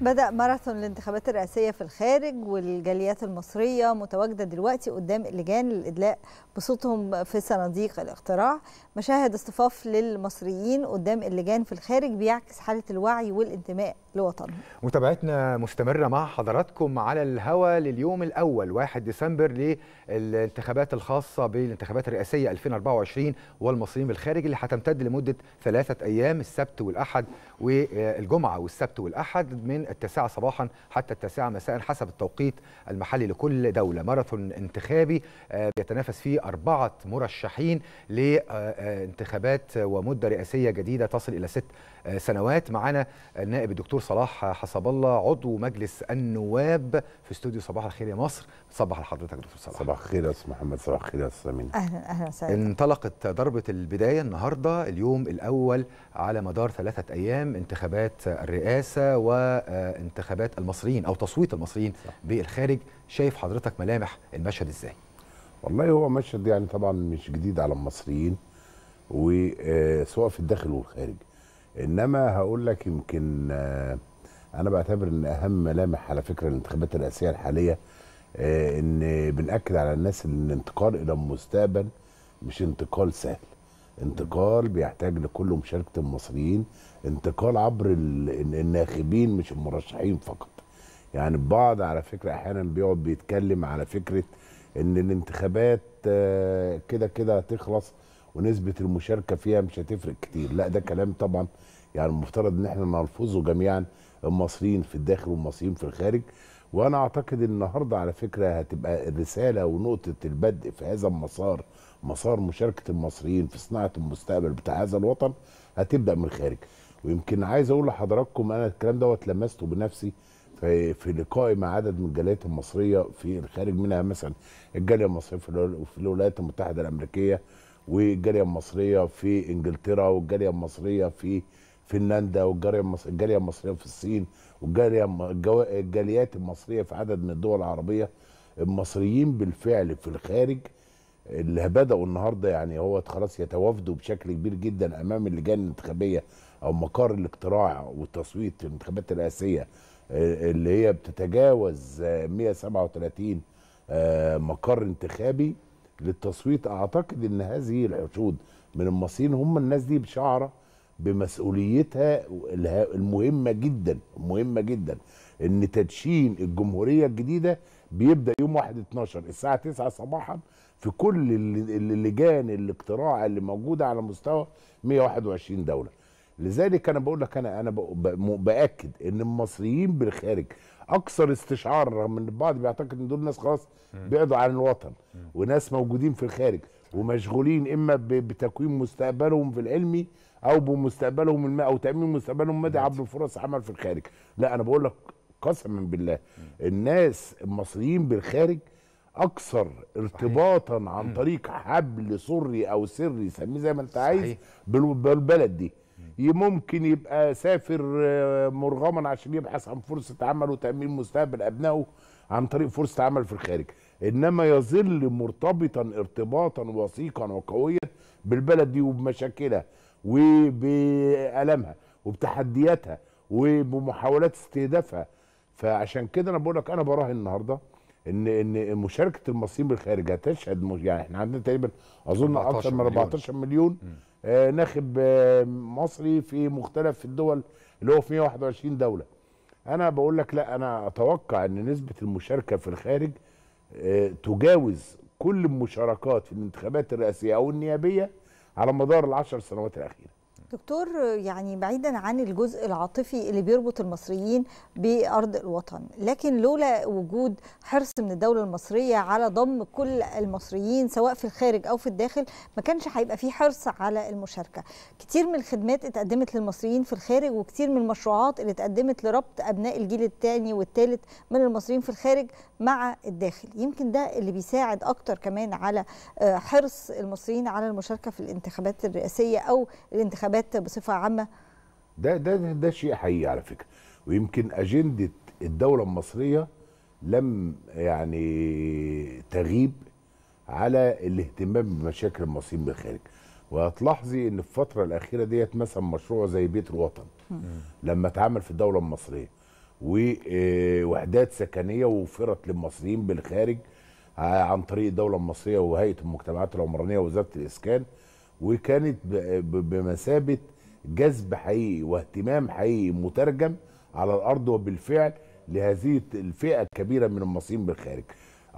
بدأ ماراثون الانتخابات الرئاسية في الخارج والجاليات المصرية متواجدة دلوقتي قدام اللجان للإدلاء بصوتهم في صناديق الاقتراع مشاهد اصطفاف للمصريين قدام اللجان في الخارج بيعكس حالة الوعي والانتماء لوطنهم متابعتنا مستمرة مع حضراتكم على الهوا لليوم الأول 1 ديسمبر للانتخابات الخاصة بالانتخابات الرئاسية 2024 والمصريين بالخارج اللي هتمتد لمدة ثلاثة أيام السبت والأحد والجمعة والسبت والأحد من التاسعة صباحا حتى التاسعة مساء حسب التوقيت المحلي لكل دولة ماراثون انتخابي آه، بيتنافس فيه أربعة مرشحين لانتخابات ومدة رئاسية جديدة تصل إلى ست آه، سنوات معانا النائب الدكتور صلاح حسب الله عضو مجلس النواب في استوديو صباح الخير يا مصر صباح لحضرتك دكتور صلاح صباح الخير يا استاذ محمد صباح الخير يا استاذ امين اهلا اهلا وسهلا انطلقت ضربه البدايه النهارده اليوم الاول على مدار ثلاثه ايام انتخابات الرئاسه و آه، انتخابات المصريين او تصويت المصريين صح. بالخارج شايف حضرتك ملامح المشهد ازاي والله هو مشهد يعني طبعا مش جديد على المصريين وسواء آه، في الداخل والخارج انما هقول لك يمكن آه، انا بعتبر ان اهم ملامح على فكره الانتخابات الرئاسيه الحاليه آه، ان بناكد على الناس ان الانتقال الى المستقبل مش انتقال سهل انتقال بيحتاج لكل مشاركه المصريين انتقال عبر الناخبين مش المرشحين فقط يعني البعض على فكره احيانا بيقعد بيتكلم على فكره ان الانتخابات آه، كده كده هتخلص ونسبه المشاركه فيها مش هتفرق كتير لا ده كلام طبعا يعني المفترض ان احنا نلفظه جميعا المصريين في الداخل والمصريين في الخارج وانا اعتقد النهارده على فكره هتبقى الرساله ونقطه البدء في هذا المسار مسار مشاركه المصريين في صناعه المستقبل بتاع هذا الوطن هتبدا من الخارج ويمكن عايز اقول لحضراتكم انا الكلام دوت لمسته بنفسي في, في لقائي مع عدد من الجاليات المصريه في الخارج منها مثلا الجاليه المصريه في الولايات المتحده الامريكيه والجاليه المصريه في انجلترا والجاليه المصريه في فنلندا والجاليه المصريه في الصين والجاليه الجاليات المصريه في عدد من الدول العربيه المصريين بالفعل في الخارج اللي بداوا النهارده يعني هو خلاص يتوافدوا بشكل كبير جدا امام اللجان الانتخابيه او مقر الاقتراع والتصويت في الانتخابات الرئاسيه آه، اللي هي بتتجاوز 137 آه، آه، مقر انتخابي للتصويت اعتقد ان هذه الحشود من المصريين هم الناس دي بشعره بمسؤوليتها المهمه جدا مهمه جدا ان تدشين الجمهوريه الجديده بيبدا يوم 1 12 الساعه 9 صباحا في كل اللجان الاقتراع اللي موجوده على مستوى 121 دوله لذلك انا بقول لك انا انا باكد ان المصريين بالخارج اكثر استشعار رغم ان البعض بيعتقد ان دول ناس خلاص بعدوا عن الوطن وناس موجودين في الخارج ومشغولين اما بتكوين مستقبلهم في العلمي او بمستقبلهم الم... او تامين مستقبلهم المادي عبر فرص عمل في الخارج لا انا بقول لك قسما بالله الناس المصريين بالخارج اكثر ارتباطا عن طريق حبل سري او سري سميه زي ما انت عايز بالبلد دي ممكن يبقى سافر آه، مرغما عشان يبحث عن فرصه عمل وتامين مستقبل ابنائه عن طريق فرصه عمل في الخارج انما يظل مرتبطا ارتباطا وثيقا وقويا بالبلد دي وبمشاكلها وبالمها وبتحدياتها وبمحاولات استهدافها فعشان كده انا بقول لك انا براهن النهارده ان ان مشاركه المصريين بالخارج هتشهد يعني احنا عندنا تقريبا اظن اكثر من 14 مليون, مليون. آه، ناخب مصري في مختلف الدول اللي هو في 121 دوله انا بقول لك لا انا اتوقع ان نسبه المشاركه في الخارج آه، تجاوز كل المشاركات في الانتخابات الرئاسيه او النيابيه على مدار العشر سنوات الاخيره دكتور يعني بعيدا عن الجزء العاطفي اللي بيربط المصريين بارض الوطن لكن لولا وجود حرص من الدوله المصريه على ضم كل المصريين سواء في الخارج او في الداخل ما كانش هيبقى في حرص على المشاركه كتير من الخدمات اتقدمت للمصريين في الخارج وكتير من المشروعات اللي اتقدمت لربط ابناء الجيل الثاني والثالث من المصريين في الخارج مع الداخل يمكن ده اللي بيساعد اكتر كمان على آه، حرص المصريين على المشاركه في الانتخابات الرئاسيه او الانتخابات الانتخابات بصفه عامه ده ده ده شيء حقيقي على فكره ويمكن اجنده الدوله المصريه لم يعني تغيب على الاهتمام بمشاكل المصريين بالخارج وهتلاحظي ان في الفتره الاخيره ديت مثلا مشروع زي بيت الوطن لما اتعمل في الدوله المصريه ووحدات آه، سكنيه وفرت للمصريين بالخارج آه، عن طريق الدوله المصريه وهيئه المجتمعات العمرانيه ووزاره الاسكان وكانت بمثابه جذب حقيقي واهتمام حقيقي مترجم على الارض وبالفعل لهذه الفئه الكبيره من المصريين بالخارج.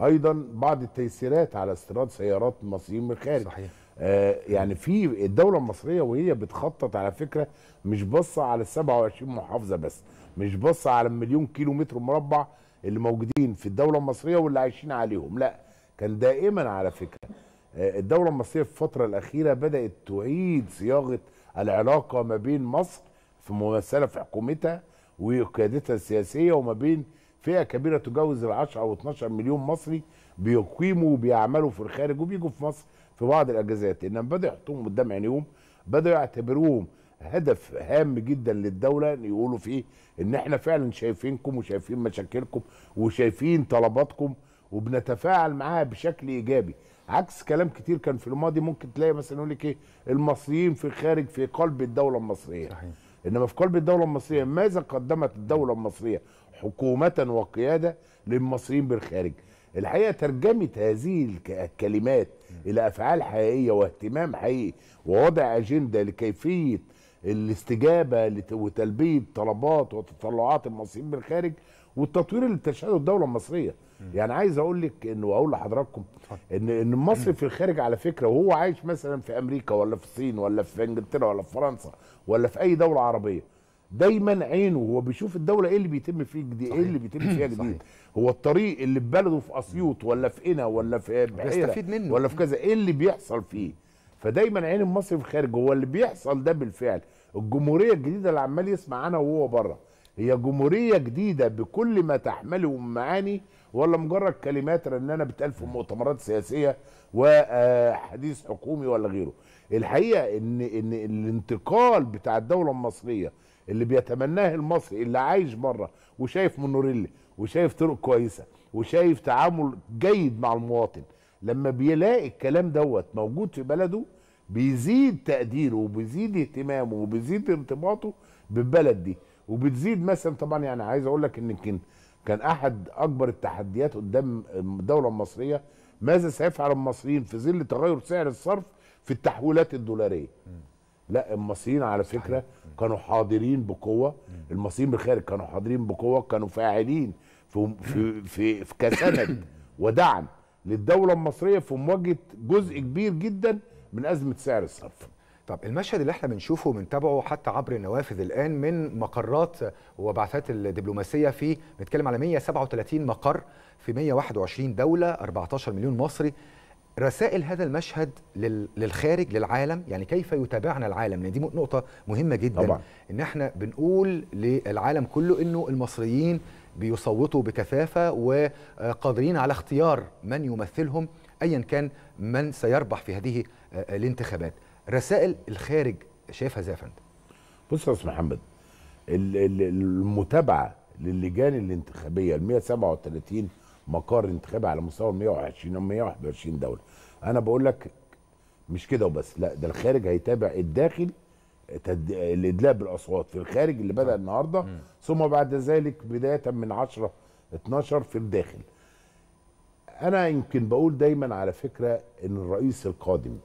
ايضا بعض التيسيرات على استيراد سيارات مصريين من الخارج. صحيح. آه يعني في الدوله المصريه وهي بتخطط على فكره مش باصه على ال 27 محافظه بس، مش باصه على المليون كيلو متر مربع اللي موجودين في الدوله المصريه واللي عايشين عليهم، لا كان دائما على فكره آه، الدولة المصرية في الفترة الأخيرة بدأت تعيد صياغة العلاقة ما بين مصر في ممثلة في حكومتها وقيادتها السياسية وما بين فئة كبيرة تجاوز ال 10 أو 12 مليون مصري بيقيموا وبيعملوا في الخارج وبيجوا في مصر في بعض الأجازات إنما بدأوا يحطوهم قدام عينيهم بدأوا يعتبروهم هدف هام جدا للدوله ان يقولوا فيه ان احنا فعلا شايفينكم وشايفين مشاكلكم وشايفين طلباتكم وبنتفاعل معاها بشكل ايجابي عكس كلام كتير كان في الماضي ممكن تلاقي مثلا يقول لك ايه المصريين في الخارج في قلب الدوله المصريه صحيح. انما في قلب الدوله المصريه ماذا قدمت الدوله المصريه حكومه وقياده للمصريين بالخارج الحقيقه ترجمه هذه الكلمات الى افعال حقيقيه واهتمام حقيقي ووضع اجنده لكيفيه الاستجابه وتلبيه طلبات وتطلعات المصريين بالخارج والتطوير اللي بتشهده الدوله المصريه يعني عايز اقول لك انه اقول لحضراتكم ان ان المصري في الخارج على فكره وهو عايش مثلا في امريكا ولا في الصين ولا في انجلترا ولا في فرنسا ولا في اي دوله عربيه دايما عينه هو بيشوف الدوله ايه اللي بيتم فيه جديد ايه اللي بيتم فيها جديد هو الطريق اللي في بلده في اسيوط ولا في قنا ولا في بحيره منه. ولا في كذا ايه اللي بيحصل فيه فدايما عين المصري في الخارج هو اللي بيحصل ده بالفعل الجمهوريه الجديده اللي عمال يسمع عنها وهو بره هي جمهوريه جديده بكل ما تحمله من معاني ولا مجرد كلمات رنانه بتتقال في مؤتمرات سياسيه وحديث حكومي ولا غيره الحقيقه ان ان الانتقال بتاع الدوله المصريه اللي بيتمناه المصري اللي عايش بره وشايف منوريلي وشايف طرق كويسه وشايف تعامل جيد مع المواطن لما بيلاقي الكلام دوت موجود في بلده بيزيد تقديره وبيزيد اهتمامه وبيزيد ارتباطه بالبلد دي وبتزيد مثلا طبعا يعني عايز اقول لك ان كنت كان احد اكبر التحديات قدام الدوله المصريه ماذا سيفعل المصريين في ظل تغير سعر الصرف في التحويلات الدولاريه لا المصريين على فكره كانوا حاضرين بقوه المصريين بالخارج كانوا حاضرين بقوه كانوا فاعلين في في في, في كسند ودعم للدوله المصريه في مواجهه جزء كبير جدا من ازمه سعر الصرف طب المشهد اللي احنا بنشوفه وبنتابعه حتى عبر النوافذ الان من مقرات وبعثات الدبلوماسيه في بنتكلم على 137 مقر في 121 دوله 14 مليون مصري رسائل هذا المشهد للخارج للعالم يعني كيف يتابعنا العالم لان يعني دي نقطه مهمه جدا طبعا. ان احنا بنقول للعالم كله انه المصريين بيصوتوا بكثافه وقادرين على اختيار من يمثلهم ايا كان من سيربح في هذه الانتخابات رسائل الخارج شايفها ازاي يا فندم؟ بص يا استاذ محمد المتابعه للجان الانتخابيه ال 137 مقر انتخابي على مستوى ال 120 او 121 دوله انا بقول لك مش كده وبس لا ده الخارج هيتابع الداخل تد... الادلاء بالاصوات في الخارج اللي بدا النهارده ثم بعد ذلك بدايه من 10 12 في الداخل انا يمكن بقول دايما على فكره ان الرئيس القادم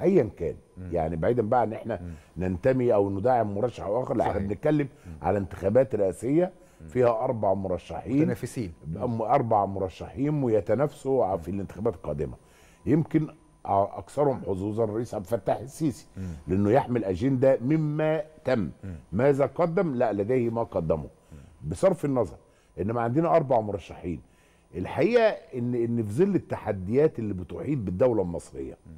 ايا كان مم. يعني بعيدا بقى عن احنا مم. ننتمي او ندعم مرشح او اخر لا احنا بنتكلم على انتخابات رئاسيه فيها اربع مرشحين متنافسين اربع مرشحين ويتنافسوا في الانتخابات القادمه يمكن اكثرهم حظوظا الرئيس عبد الفتاح السيسي مم. لانه يحمل اجنده مما تم مم. ماذا قدم لا لديه ما قدمه بصرف النظر انما عندنا اربع مرشحين الحقيقه ان ان في ظل التحديات اللي بتحيط بالدوله المصريه مم.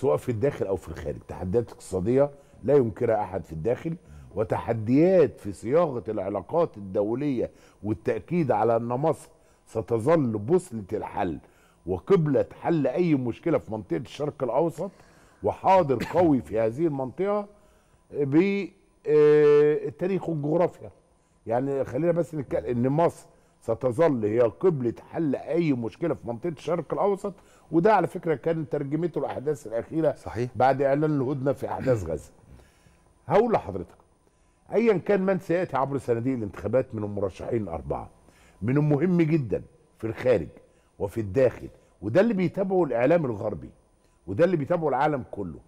سواء في الداخل او في الخارج تحديات اقتصاديه لا ينكرها احد في الداخل وتحديات في صياغه العلاقات الدوليه والتاكيد على ان مصر ستظل بوصله الحل وقبله حل اي مشكله في منطقه الشرق الاوسط وحاضر قوي في هذه المنطقه بالتاريخ آه، والجغرافيا يعني خلينا بس نتكلم ان مصر ستظل هي قبلة حل أي مشكلة في منطقة الشرق الأوسط وده على فكرة كان ترجمته الأحداث الأخيرة صحيح. بعد إعلان الهدنة في أحداث غزة هقول لحضرتك أيا كان من سيأتي عبر صناديق الانتخابات من المرشحين الأربعة من المهم جدا في الخارج وفي الداخل وده اللي بيتابعه الإعلام الغربي وده اللي بيتابعه العالم كله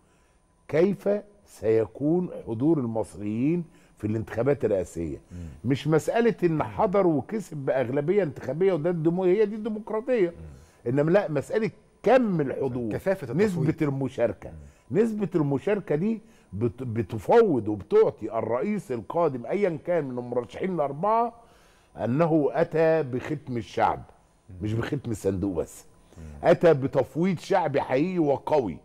كيف سيكون حضور المصريين في الانتخابات الرئاسيه م. مش مساله ان حضر وكسب باغلبيه انتخابيه وده الدمو... هي دي الديمقراطيه م. انما لا مساله كم الحضور كثافه نسبه المشاركه م. نسبه المشاركه دي بت... بتفوض وبتعطي الرئيس القادم ايا كان من المرشحين الاربعه انه اتى بختم الشعب مش بختم الصندوق بس اتى بتفويض شعبي حقيقي وقوي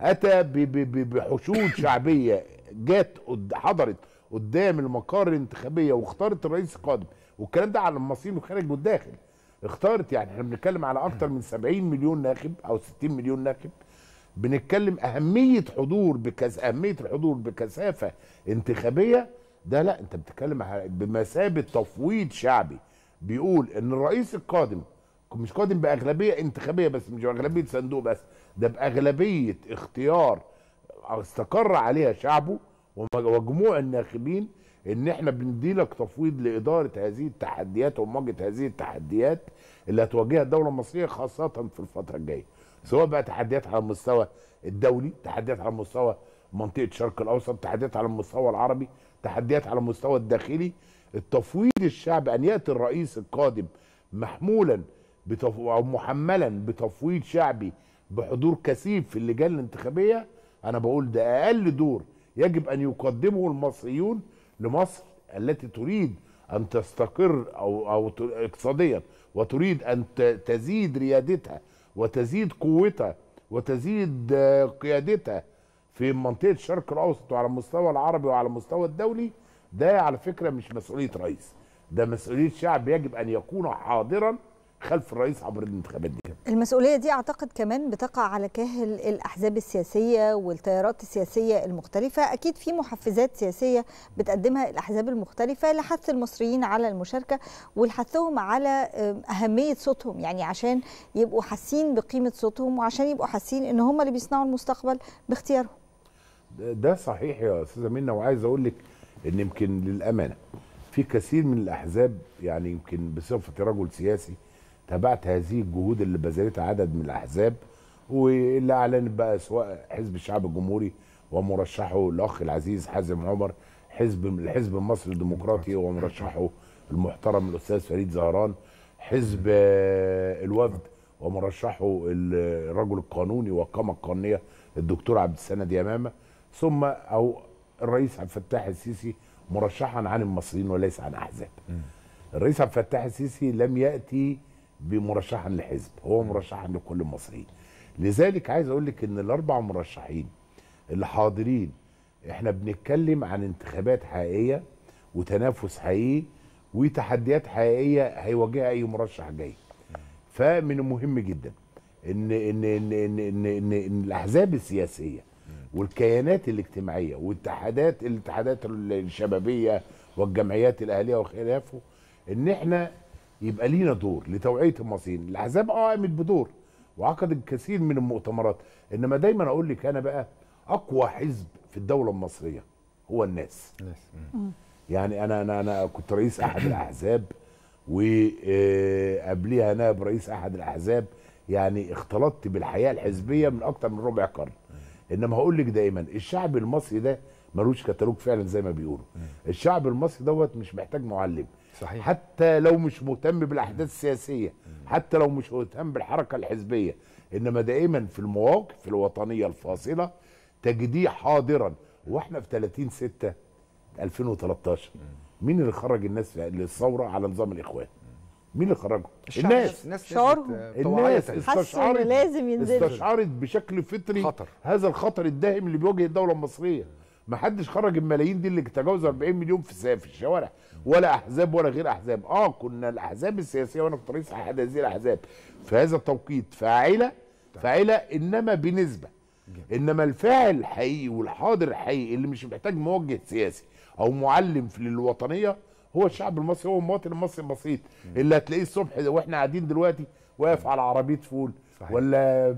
اتى ب... ب... بحشود شعبيه جت حضرت قدام المقار الانتخابيه واختارت الرئيس القادم والكلام ده على المصير والخارج والداخل اختارت يعني احنا بنتكلم على اكتر من 70 مليون ناخب او 60 مليون ناخب بنتكلم اهميه حضور بكز اهميه الحضور بكثافه انتخابيه ده لا انت بتتكلم بمثابه تفويض شعبي بيقول ان الرئيس القادم مش قادم باغلبيه انتخابيه بس مش باغلبيه صندوق بس ده باغلبيه اختيار استقر عليها شعبه وجموع الناخبين ان احنا بنديلك تفويض لاداره هذه التحديات ومواجهه هذه التحديات اللي هتواجهها الدوله المصريه خاصه في الفتره الجايه سواء بقى تحديات على المستوى الدولي تحديات على مستوى منطقه الشرق الاوسط تحديات على المستوى العربي تحديات على المستوى الداخلي التفويض الشعب ان ياتي الرئيس القادم محمولا بتف... او محملا بتفويض شعبي بحضور كثيف في اللجان الانتخابيه انا بقول ده اقل دور يجب أن يقدمه المصريون لمصر التي تريد أن تستقر أو, أو اقتصاديا وتريد أن تزيد ريادتها وتزيد قوتها وتزيد آه، قيادتها في منطقة الشرق الأوسط وعلى المستوى العربي وعلى المستوى الدولي ده على فكرة مش مسؤولية رئيس ده مسؤولية شعب يجب أن يكون حاضرا خلف الرئيس عبر الانتخابات دي المسؤوليه دي اعتقد كمان بتقع على كاهل الاحزاب السياسيه والتيارات السياسيه المختلفه اكيد في محفزات سياسيه بتقدمها الاحزاب المختلفه لحث المصريين على المشاركه ولحثهم على اهميه صوتهم يعني عشان يبقوا حاسين بقيمه صوتهم وعشان يبقوا حاسين ان هم اللي بيصنعوا المستقبل باختيارهم ده صحيح يا استاذه منى وعايز اقول لك ان يمكن للامانه في كثير من الاحزاب يعني يمكن بصفتي رجل سياسي تابعت هذه الجهود اللي بذلتها عدد من الاحزاب واللي اعلنت بقى سواء حزب الشعب الجمهوري ومرشحه الاخ العزيز حازم عمر حزب الحزب المصري الديمقراطي ومرشحه المحترم الاستاذ فريد زهران حزب آه، الوفد ومرشحه الرجل القانوني والقامه القانونيه الدكتور عبد السند يمامه ثم او الرئيس عبد الفتاح السيسي مرشحا عن المصريين وليس عن احزاب الرئيس عبد الفتاح السيسي لم ياتي بمرشحا لحزب هو مرشحا لكل المصريين لذلك عايز اقول لك ان الاربع مرشحين اللي حاضرين احنا بنتكلم عن انتخابات حقيقيه وتنافس حقيقي وتحديات حقيقيه هيواجهها اي مرشح جاي فمن المهم جدا ان ان ان ان, إن, إن, إن الاحزاب السياسيه والكيانات الاجتماعيه والاتحادات الاتحادات الشبابيه والجمعيات الاهليه وخلافه ان احنا يبقى لينا دور لتوعيه المصريين الاحزاب اه قامت بدور وعقدت كثير من المؤتمرات انما دايما اقول لك انا بقى اقوى حزب في الدوله المصريه هو الناس يعني انا انا انا كنت رئيس احد الاحزاب وقبليها نائب رئيس احد الاحزاب يعني اختلطت بالحياه الحزبيه من اكتر من ربع قرن انما هقول لك دايما الشعب المصري ده ملوش كتالوج فعلا زي ما بيقولوا الشعب المصري دوت مش محتاج معلم صحيح. حتى لو مش مهتم بالاحداث السياسيه حتى لو مش مهتم بالحركه الحزبيه انما دائما في المواقف الوطنيه الفاصله تجديه حاضرا واحنا في 30 6 2013 مين اللي خرج الناس للثوره على نظام الاخوان مين اللي خرجهم الناس الناس شعورهم الناس استشعرت لازم ينزلوا استشعرت بشكل فطري خطر. هذا الخطر الدائم اللي بيواجه الدوله المصريه ما حدش خرج الملايين دي اللي تجاوز 40 مليون في في الشوارع ولا احزاب ولا غير احزاب اه كنا الاحزاب السياسيه وانا كنت رئيس احد هذه الاحزاب في هذا التوقيت فاعله فاعله انما بنسبه انما الفاعل الحقيقي والحاضر الحقيقي اللي مش محتاج موجه سياسي او معلم للوطنيه هو الشعب المصري هو المواطن المصري البسيط اللي هتلاقيه الصبح واحنا قاعدين دلوقتي واقف على عربيه فول صحيح. ولا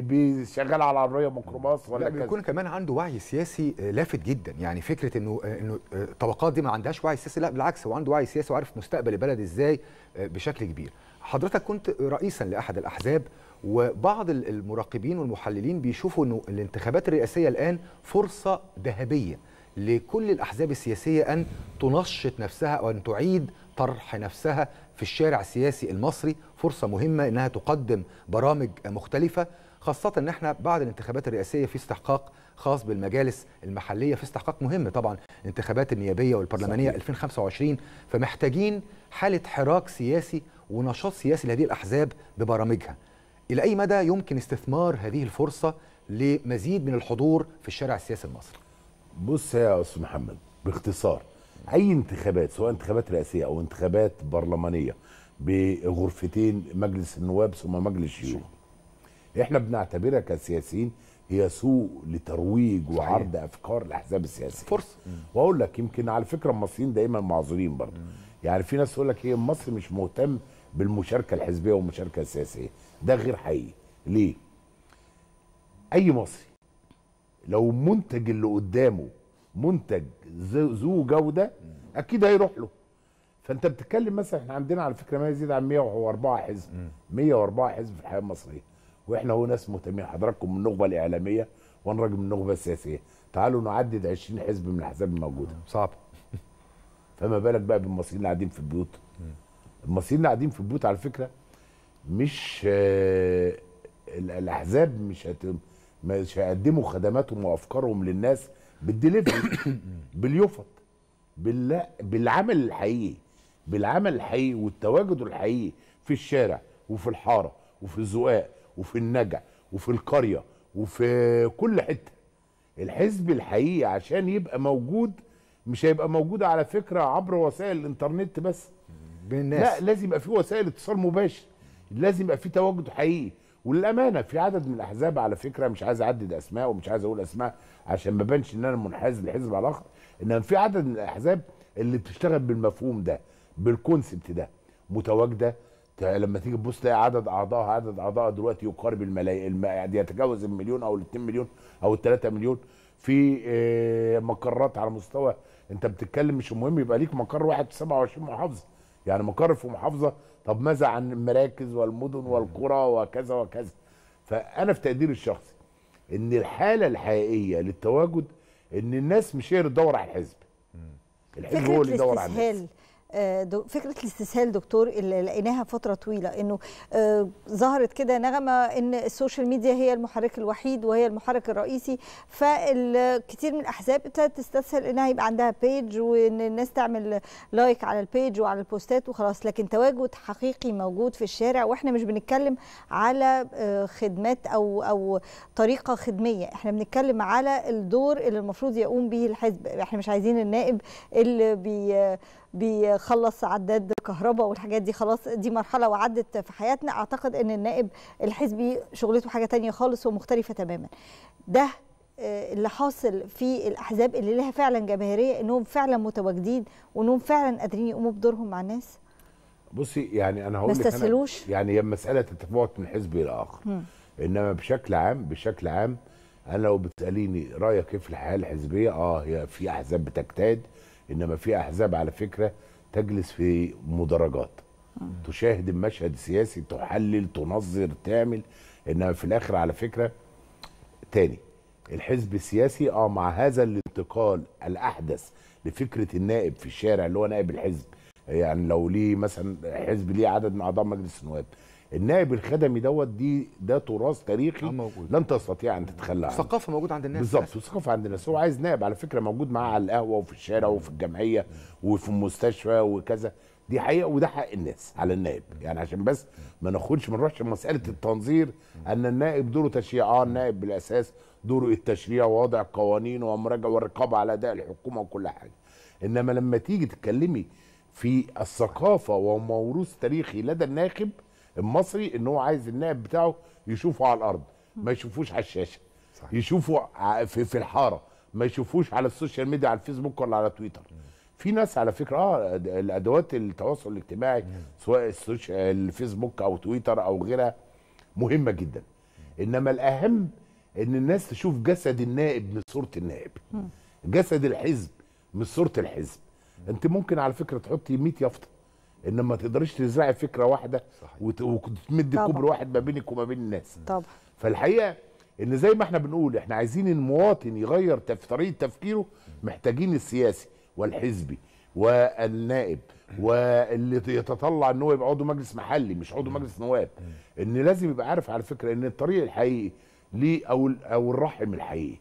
بيشغل على العربيه ميكروباص ولا لا بيكون كمان عنده وعي سياسي آه، لافت جدا يعني فكره انه آه، انه الطبقات آه، دي ما عندهاش وعي سياسي لا بالعكس هو عنده وعي سياسي وعارف مستقبل البلد ازاي بشكل كبير حضرتك كنت رئيسا لاحد الاحزاب وبعض المراقبين والمحللين بيشوفوا انه الانتخابات الرئاسيه الان فرصه ذهبيه لكل الاحزاب السياسيه ان تنشط نفسها وان تعيد طرح نفسها في الشارع السياسي المصري فرصة مهمة إنها تقدم برامج مختلفة خاصة إن إحنا بعد الانتخابات الرئاسية في استحقاق خاص بالمجالس المحلية في استحقاق مهم طبعا الانتخابات النيابية والبرلمانية صحيح. 2025 فمحتاجين حالة حراك سياسي ونشاط سياسي لهذه الأحزاب ببرامجها إلى أي مدى يمكن استثمار هذه الفرصة لمزيد من الحضور في الشارع السياسي المصري؟ بص يا أستاذ محمد باختصار اي انتخابات سواء انتخابات رئاسيه او انتخابات برلمانيه بغرفتين مجلس النواب ثم مجلس الشيوخ احنا بنعتبرها كسياسيين هي سوق لترويج صحيح. وعرض افكار الاحزاب السياسيه فرصه واقول لك يمكن على فكره المصريين دايما معذورين برضه يعني في ناس تقول لك ايه مصر مش مهتم بالمشاركه الحزبيه والمشاركه السياسيه ده غير حقيقي ليه اي مصري لو منتج اللي قدامه منتج ذو جوده اكيد هيروح له فانت بتتكلم مثلا احنا عندنا على فكره ما يزيد عن 104 حزب 104 حزب في الحياه المصريه واحنا هو ناس مهتمين حضراتكم من النخبه الاعلاميه وانا راجل من النخبه السياسيه تعالوا نعدد 20 حزب من الاحزاب الموجوده صعب فما بالك بقى بالمصريين اللي قاعدين في البيوت المصريين اللي قاعدين في البيوت على فكره مش آه، الاحزاب مش هت... مش هيقدموا خدماتهم وافكارهم للناس بالدليفري باليفط بال بالعمل الحقيقي بالعمل الحقيقي والتواجد الحقيقي في الشارع وفي الحاره وفي الزقاق وفي النجع وفي القريه وفي كل حته الحزب الحقيقي عشان يبقى موجود مش هيبقى موجود على فكره عبر وسائل الانترنت بس بالناس لا لازم يبقى في وسائل اتصال مباشر لازم يبقى في تواجد حقيقي وللامانه في عدد من الاحزاب على فكره مش عايز اعدد اسماء ومش عايز اقول اسماء عشان ما بانش ان انا منحاز لحزب على الاخر انما في عدد من الاحزاب اللي بتشتغل بالمفهوم ده بالكونسبت ده متواجده لما تيجي تبص تلاقي عدد اعضائها عدد اعضائها دلوقتي يقارب الملايين يعني يتجاوز المليون او الاثنين 2 مليون او الثلاثه 3 مليون في آه، مقرات على مستوى انت بتتكلم مش مهم يبقى ليك مقر واحد في 27 محافظه يعني مقر في محافظه طب ماذا عن المراكز والمدن والقرى وكذا وكذا فانا في تقديري الشخصي ان الحاله الحقيقيه للتواجد ان الناس مش هي اللي تدور على الحزب الحزب هو اللي يدور على الناس آه، فكره الاستسهال دكتور اللي لقيناها فتره طويله انه آه، ظهرت كده نغمه ان السوشيال ميديا هي المحرك الوحيد وهي المحرك الرئيسي فالكثير من الاحزاب ابتدت تستسهل انها يبقى عندها بيج وان الناس تعمل لايك على البيج وعلى البوستات وخلاص لكن تواجد حقيقي موجود في الشارع واحنا مش بنتكلم على آه، خدمات او او طريقه خدميه احنا بنتكلم على الدور اللي المفروض يقوم به الحزب احنا مش عايزين النائب اللي بي بيخلص عداد كهرباء والحاجات دي خلاص دي مرحله وعدت في حياتنا اعتقد ان النائب الحزبي شغلته حاجه تانية خالص ومختلفه تماما ده آه، اللي حاصل في الاحزاب اللي لها فعلا جماهيريه انهم فعلا متواجدين وانهم فعلا قادرين يقوموا بدورهم مع الناس بصي يعني انا هقول لك يعني هي مساله تتفاوت من حزب الى اخر م. انما بشكل عام بشكل عام انا لو بتساليني رايك ايه في الحياه الحزبيه اه هي في احزاب بتجتهد انما في احزاب على فكره تجلس في مدرجات تشاهد المشهد السياسي تحلل تنظر تعمل انما في الاخر على فكره تاني الحزب السياسي اه مع هذا الانتقال الاحدث لفكره النائب في الشارع اللي هو نائب الحزب يعني لو ليه مثلا حزب ليه عدد من اعضاء مجلس النواب النائب الخدمي دوت دي ده تراث تاريخي آه، موجود. لن تستطيع ان تتخلى عنه ثقافه موجوده عند الناس بالظبط ثقافه عند الناس هو عايز نائب على فكره موجود معاه على القهوه وفي الشارع وفي الجمعيه وفي المستشفى وكذا دي حقيقه وده حق الناس على النائب يعني عشان بس ما ناخدش ما نروحش مساله التنظير ان النائب دوره تشريع اه النائب بالاساس دوره التشريع ووضع القوانين ومراجعه والرقابه على اداء الحكومه وكل حاجه انما لما تيجي تتكلمي في الثقافه وموروث تاريخي لدى الناخب المصري ان هو عايز النائب بتاعه يشوفه على الارض ما يشوفوش على الشاشه صحيح. يشوفه في, في الحاره ما يشوفوش على السوشيال ميديا على الفيسبوك ولا على تويتر في ناس على فكره اه الادوات التواصل الاجتماعي مم. سواء الفيسبوك او تويتر او غيرها مهمه جدا انما الاهم ان الناس تشوف جسد النائب من صوره النائب مم. جسد الحزب من صوره الحزب انت ممكن على فكره تحطي 100 يافطه انما ما تقدريش تزرعي فكره واحده وت... وتمد كوبري واحد ما بينك وما بين الناس طبعا فالحقيقه ان زي ما احنا بنقول احنا عايزين المواطن يغير طريقه تفكيره محتاجين السياسي والحزبي والنائب واللي يتطلع ان هو يبقى عضو مجلس محلي مش عضو مجلس نواب ان لازم يبقى عارف على فكره ان الطريق الحقيقي ليه او او الرحم الحقيقي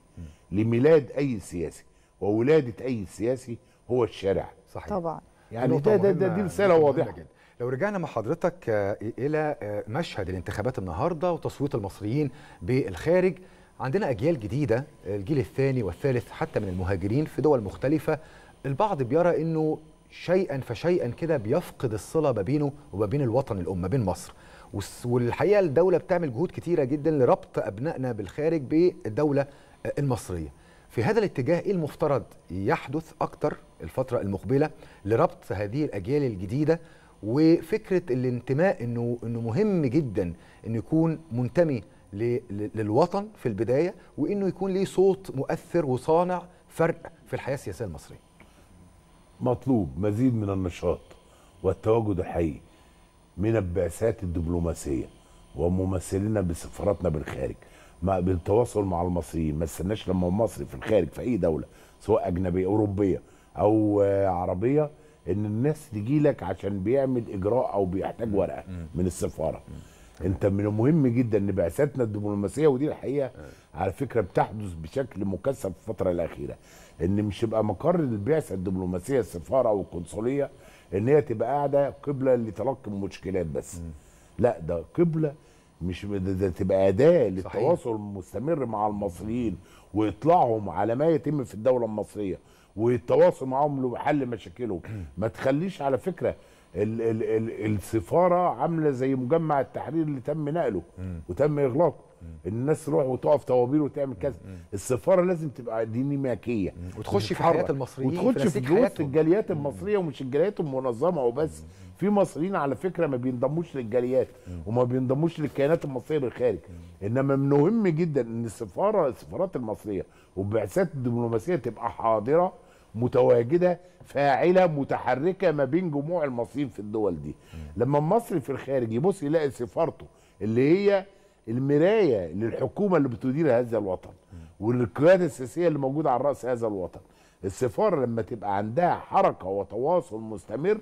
لميلاد اي سياسي وولاده اي سياسي هو الشارع صحيح طبعا يعني ده, ده, ده دي رساله واضحه جدا لو رجعنا مع حضرتك آه، الى آه، مشهد الانتخابات النهارده وتصويت المصريين بالخارج عندنا اجيال جديده الجيل الثاني والثالث حتى من المهاجرين في دول مختلفه البعض بيرى انه شيئا فشيئا كده بيفقد الصله ما بينه وما بين الوطن الام ما بين مصر والحقيقه الدوله بتعمل جهود كتيره جدا لربط ابنائنا بالخارج بالدوله آه، المصريه في هذا الاتجاه ايه المفترض يحدث اكتر الفترة المقبلة لربط هذه الأجيال الجديدة وفكرة الانتماء انه انه مهم جدا انه يكون منتمي للوطن في البداية وانه يكون ليه صوت مؤثر وصانع فرق في الحياة السياسية المصرية. مطلوب مزيد من النشاط والتواجد الحقيقي من البعثات الدبلوماسية وممثلينا بسفاراتنا بالخارج ما بالتواصل مع المصريين ما استناش لما المصري في الخارج في اي دوله سواء اجنبيه اوروبيه او آه، عربيه ان الناس تجي لك عشان بيعمل اجراء او بيحتاج ورقه من السفاره انت من المهم جدا ان بعثاتنا الدبلوماسيه ودي الحقيقه على فكره بتحدث بشكل مكثف في الفتره الاخيره ان مش يبقى مقر البعثه الدبلوماسيه السفاره او القنصليه ان هي تبقى قاعده قبله لتلقي المشكلات بس لا ده قبله مش ده تبقى اداه للتواصل المستمر مع المصريين واطلاعهم على ما يتم في الدوله المصريه والتواصل معاهم لحل مشاكلهم ما تخليش على فكره ال ال ال السفاره عامله زي مجمع التحرير اللي تم نقله وتم اغلاقه الناس تروح وتقف طوابير وتعمل كذا السفاره لازم تبقى ديناميكيه وتخش في حياه المصريين وتخش في جوه الجاليات المصريه ومش الجاليات المنظمه وبس في مصريين على فكره ما بينضموش للجاليات وما بينضموش للكيانات المصريه بالخارج انما مهم جدا ان السفاره السفارات المصريه والبعثات الدبلوماسيه تبقى حاضره متواجده فاعله متحركه ما بين جموع المصريين في الدول دي لما المصري في الخارج يبص يلاقي سفارته اللي هي المرايه للحكومه اللي بتدير هذا الوطن والقياده السياسيه اللي موجوده على راس هذا الوطن السفاره لما تبقى عندها حركه وتواصل مستمر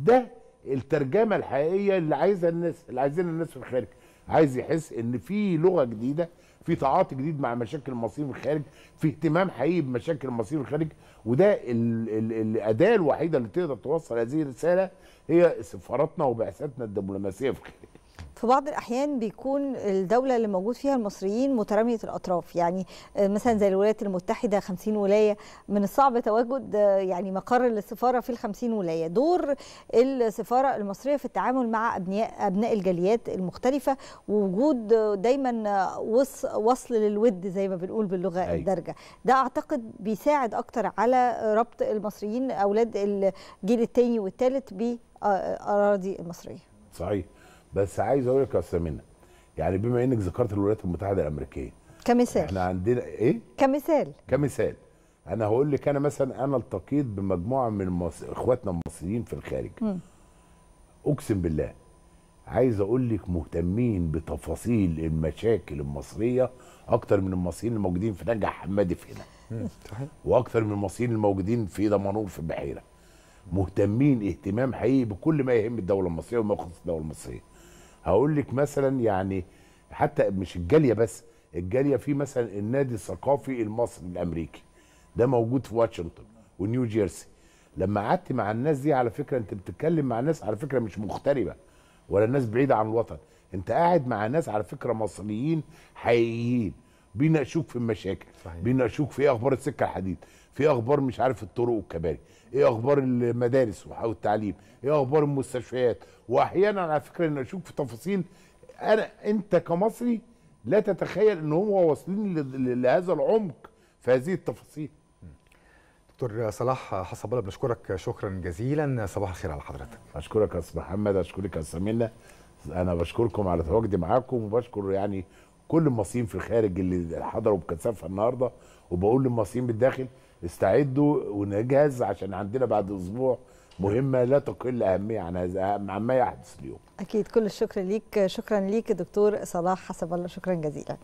ده الترجمه الحقيقيه اللي عايزها الناس اللي عايزينها الناس في الخارج عايز يحس ان في لغه جديده في تعاطي جديد مع مشاكل في الخارج في اهتمام حقيقي بمشاكل في الخارج وده الاداه الوحيده اللي تقدر توصل هذه الرساله هي سفاراتنا وبعثاتنا الدبلوماسيه في الخارج في بعض الاحيان بيكون الدوله اللي موجود فيها المصريين متراميه الاطراف يعني آه، مثلا زي الولايات المتحده 50 ولايه من الصعب تواجد آه، يعني مقر للسفاره في ال 50 ولايه دور السفاره المصريه في التعامل مع ابناء ابناء الجاليات المختلفه ووجود دايما وصل للود زي ما بنقول باللغه أي. أيوة. الدارجه ده اعتقد بيساعد اكتر على ربط المصريين اولاد الجيل الثاني والثالث باراضي المصريه صحيح بس عايز اقول لك يا استاذ منى يعني بما انك ذكرت الولايات المتحده الامريكيه كمثال احنا عندنا ايه كمثال كمثال انا هقول لك انا مثلا انا التقيت بمجموعه من اخواتنا المصريين في الخارج م. اقسم بالله عايز اقول لك مهتمين بتفاصيل المشاكل المصريه اكتر من المصريين الموجودين في نجع حمادي في هنا واكتر من المصريين الموجودين في دمنهور في البحيره مهتمين اهتمام حقيقي بكل ما يهم الدوله المصريه وما يخص الدوله المصريه هقول لك مثلا يعني حتى مش الجاليه بس الجاليه في مثلا النادي الثقافي المصري الامريكي ده موجود في واشنطن ونيو جيرسي لما قعدت مع الناس دي على فكره انت بتتكلم مع ناس على فكره مش مغتربه ولا ناس بعيده عن الوطن انت قاعد مع ناس على فكره مصريين حقيقيين بيناقشوك في المشاكل بيناقشوك في ايه اخبار السكه الحديد في اخبار مش عارف الطرق والكباري ايه اخبار المدارس والتعليم ايه اخبار المستشفيات واحيانا على فكره ان اشوف في تفاصيل انا انت كمصري لا تتخيل ان هم واصلين لهذا العمق في هذه التفاصيل دكتور صلاح حسب الله بنشكرك شكرا جزيلا صباح الخير على حضرتك اشكرك يا استاذ محمد اشكرك يا زميلنا انا بشكركم على تواجدي معاكم وبشكر يعني كل المصريين في الخارج اللي حضروا بكثافه النهارده وبقول للمصريين بالداخل استعدوا ونجهز عشان عندنا بعد اسبوع مهمه لا تقل اهميه عن هذا عما ما يحدث اليوم. اكيد كل الشكر ليك، شكرا ليك دكتور صلاح حسب الله شكرا جزيلا.